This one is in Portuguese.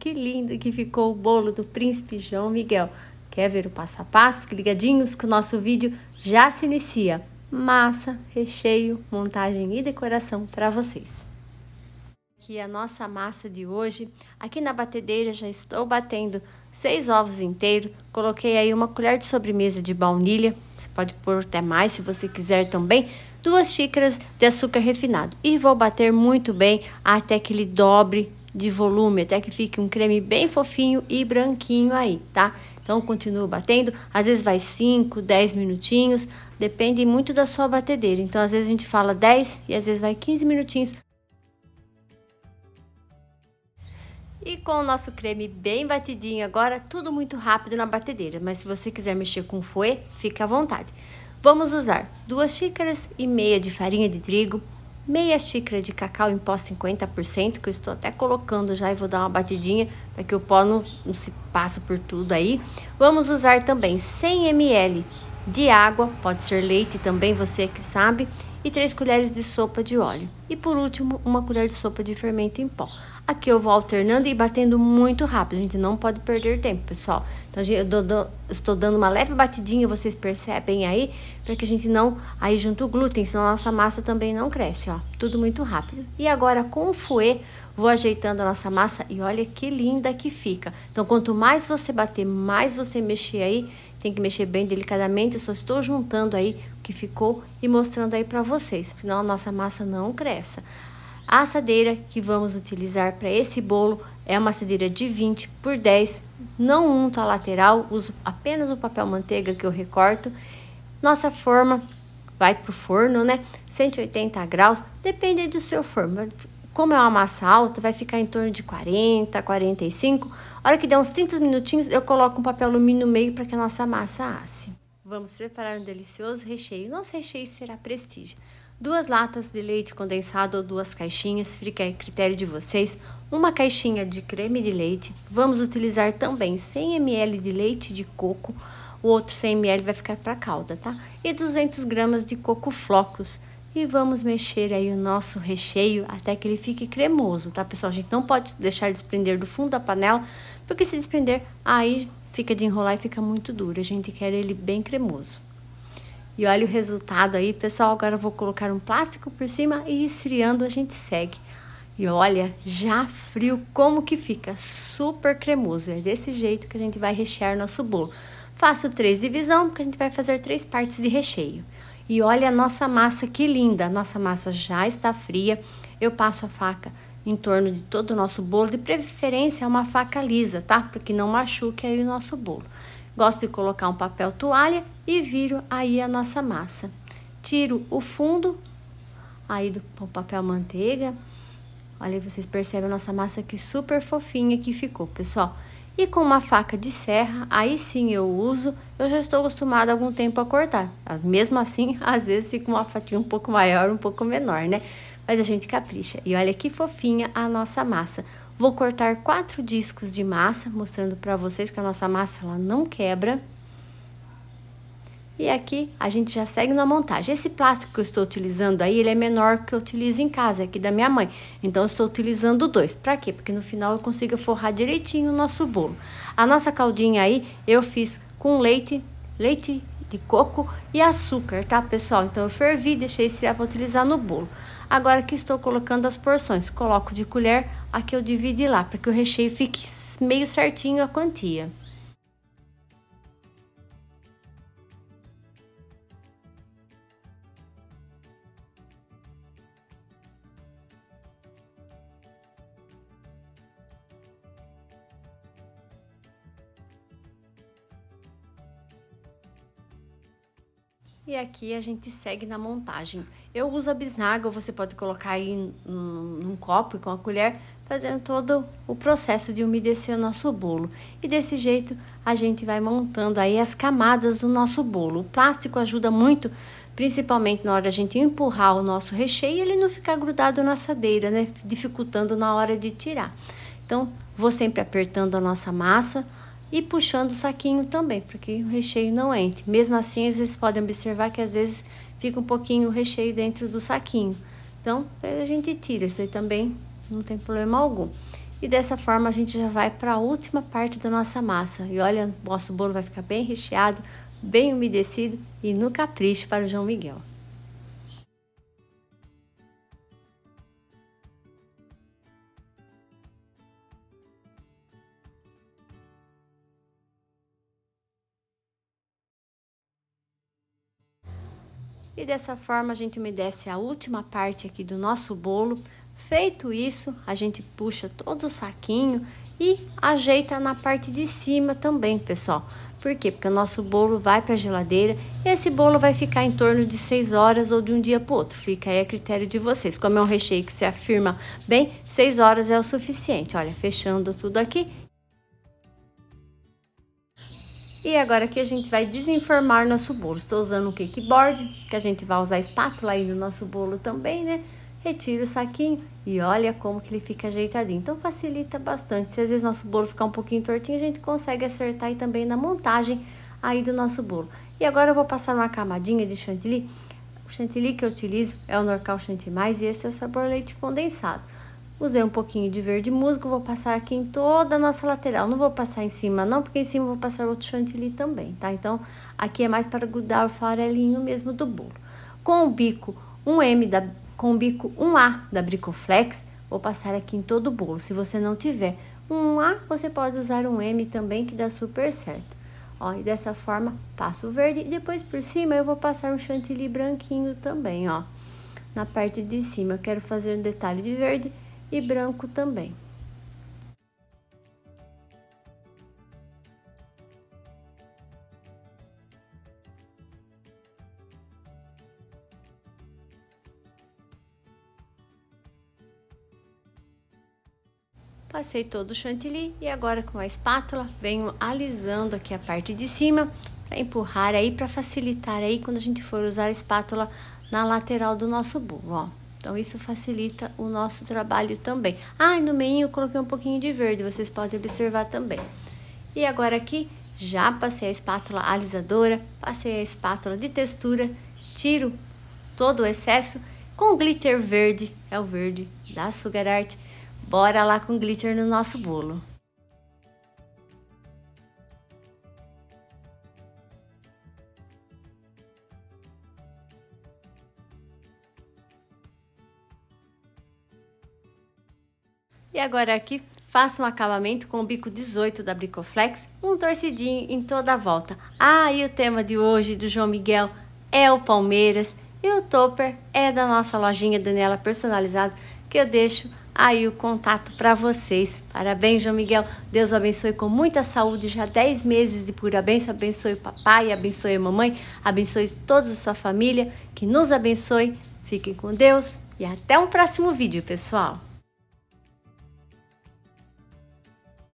Que lindo que ficou o bolo do príncipe João Miguel. Quer ver o passo a passo? Fique ligadinhos que o nosso vídeo já se inicia. Massa, recheio, montagem e decoração para vocês. Aqui a nossa massa de hoje. Aqui na batedeira já estou batendo seis ovos inteiros. Coloquei aí uma colher de sobremesa de baunilha. Você pode pôr até mais se você quiser também duas xícaras de açúcar refinado e vou bater muito bem até que ele dobre de volume, até que fique um creme bem fofinho e branquinho aí, tá? Então, continuo batendo, às vezes vai 5, 10 minutinhos, depende muito da sua batedeira. Então, às vezes a gente fala 10 e às vezes vai 15 minutinhos. E com o nosso creme bem batidinho agora, tudo muito rápido na batedeira, mas se você quiser mexer com fouet, fica à vontade. Vamos usar duas xícaras e meia de farinha de trigo, meia xícara de cacau em pó 50%, que eu estou até colocando já e vou dar uma batidinha para que o pó não, não se passa por tudo aí. Vamos usar também 100 ml de água, pode ser leite também, você que sabe, e 3 colheres de sopa de óleo. E por último, uma colher de sopa de fermento em pó. Aqui eu vou alternando e batendo muito rápido, a gente não pode perder tempo, pessoal. Então, eu estou dando uma leve batidinha, vocês percebem aí, para que a gente não... Aí junto o glúten, senão a nossa massa também não cresce, ó. Tudo muito rápido. E agora com o fouet, vou ajeitando a nossa massa e olha que linda que fica. Então, quanto mais você bater, mais você mexer aí, tem que mexer bem delicadamente, eu só estou juntando aí o que ficou e mostrando aí para vocês, senão a nossa massa não cresce. A assadeira que vamos utilizar para esse bolo é uma assadeira de 20 por 10, não unto a lateral, uso apenas o papel manteiga que eu recorto. Nossa forma vai para o forno, né? 180 graus, depende do seu forno. Como é uma massa alta, vai ficar em torno de 40, 45. A hora que der uns 30 minutinhos, eu coloco um papel alumínio no meio para que a nossa massa asse. Vamos preparar um delicioso recheio. Nosso recheio será prestígio duas latas de leite condensado ou duas caixinhas, fica a critério de vocês. Uma caixinha de creme de leite. Vamos utilizar também 100 ml de leite de coco. O outro 100 ml vai ficar para calda, tá? E 200 gramas de coco flocos. E vamos mexer aí o nosso recheio até que ele fique cremoso, tá, pessoal? A gente não pode deixar desprender do fundo da panela, porque se desprender, aí fica de enrolar e fica muito duro. A gente quer ele bem cremoso. E olha o resultado aí, pessoal. Agora eu vou colocar um plástico por cima e esfriando a gente segue. E olha, já frio, como que fica? Super cremoso. É desse jeito que a gente vai rechear nosso bolo. Faço três divisão, porque a gente vai fazer três partes de recheio. E olha a nossa massa, que linda! Nossa massa já está fria. Eu passo a faca em torno de todo o nosso bolo, de preferência uma faca lisa, tá? Porque não machuque aí o nosso bolo. Gosto de colocar um papel toalha e viro aí a nossa massa. Tiro o fundo aí do papel manteiga. Olha, vocês percebem a nossa massa que super fofinha que ficou, pessoal. E com uma faca de serra, aí sim eu uso. Eu já estou acostumada há algum tempo a cortar. Ah, mesmo assim, às vezes fica uma fatia um pouco maior, um pouco menor, né? Mas a gente capricha. E olha que fofinha a nossa massa. Vou cortar quatro discos de massa, mostrando para vocês que a nossa massa ela não quebra. E aqui a gente já segue na montagem. Esse plástico que eu estou utilizando aí, ele é menor que eu utilizo em casa, aqui da minha mãe. Então, eu estou utilizando dois. Para quê? Porque no final eu consiga forrar direitinho o nosso bolo. A nossa caldinha aí, eu fiz com leite, leite de coco e açúcar, tá, pessoal? Então, eu fervi, deixei esfriar para utilizar no bolo. Agora que estou colocando as porções, coloco de colher, aqui eu dividi lá, para que o recheio fique meio certinho a quantia. E aqui a gente segue na montagem. Eu uso a bisnaga, você pode colocar aí num, copo e com a colher, fazendo todo o processo de umedecer o nosso bolo. E desse jeito a gente vai montando aí as camadas do nosso bolo. O plástico ajuda muito, principalmente na hora da gente empurrar o nosso recheio, ele não ficar grudado na assadeira, né? Dificultando na hora de tirar. Então, vou sempre apertando a nossa massa e puxando o saquinho também, para que o recheio não entre. Mesmo assim, vocês podem observar que às vezes fica um pouquinho o recheio dentro do saquinho. Então, a gente tira, isso aí também não tem problema algum. E dessa forma, a gente já vai para a última parte da nossa massa. E olha, nosso bolo vai ficar bem recheado, bem umedecido e no capricho para o João Miguel. E dessa forma a gente umedece a última parte aqui do nosso bolo. Feito isso, a gente puxa todo o saquinho e ajeita na parte de cima também, pessoal. Por quê? Porque o nosso bolo vai para a geladeira e esse bolo vai ficar em torno de 6 horas ou de um dia para outro. Fica aí a critério de vocês. Como é um recheio que se afirma bem, 6 horas é o suficiente. Olha, fechando tudo aqui, e agora aqui a gente vai desenformar nosso bolo. Estou usando o cake board, que a gente vai usar espátula aí no nosso bolo também, né? Retira o saquinho e olha como que ele fica ajeitadinho. Então facilita bastante. Se às vezes nosso bolo ficar um pouquinho tortinho, a gente consegue acertar aí também na montagem aí do nosso bolo. E agora eu vou passar uma camadinha de chantilly. O chantilly que eu utilizo é o Norcal Chantilly Mais e esse é o sabor leite condensado. Usei um pouquinho de verde musgo, vou passar aqui em toda a nossa lateral. Não vou passar em cima não, porque em cima vou passar outro chantilly também, tá? Então, aqui é mais para grudar o farelinho mesmo do bolo. Com o bico 1M, da, com o bico 1A da Bricoflex, vou passar aqui em todo o bolo. Se você não tiver um A, você pode usar um M também, que dá super certo. Ó, e dessa forma, passo o verde e depois por cima eu vou passar um chantilly branquinho também, ó. Na parte de cima, eu quero fazer um detalhe de verde e branco também. Passei todo o chantilly e agora com a espátula venho alisando aqui a parte de cima para empurrar aí para facilitar aí quando a gente for usar a espátula na lateral do nosso bolo, ó. Então, isso facilita o nosso trabalho também. Ah, e no meio eu coloquei um pouquinho de verde, vocês podem observar também. E agora aqui, já passei a espátula alisadora, passei a espátula de textura, tiro todo o excesso com glitter verde, é o verde da Sugar Art. Bora lá com glitter no nosso bolo. E agora aqui faça um acabamento com o bico 18 da Bricoflex, um torcidinho em toda a volta. Ah, e o tema de hoje do João Miguel é o Palmeiras e o topper é da nossa lojinha Daniela Personalizado, que eu deixo aí o contato para vocês. Parabéns, João Miguel. Deus o abençoe com muita saúde, já 10 meses de pura bênção. Abençoe o papai, abençoe a mamãe, abençoe toda a sua família, que nos abençoe. Fiquem com Deus e até o um próximo vídeo, pessoal.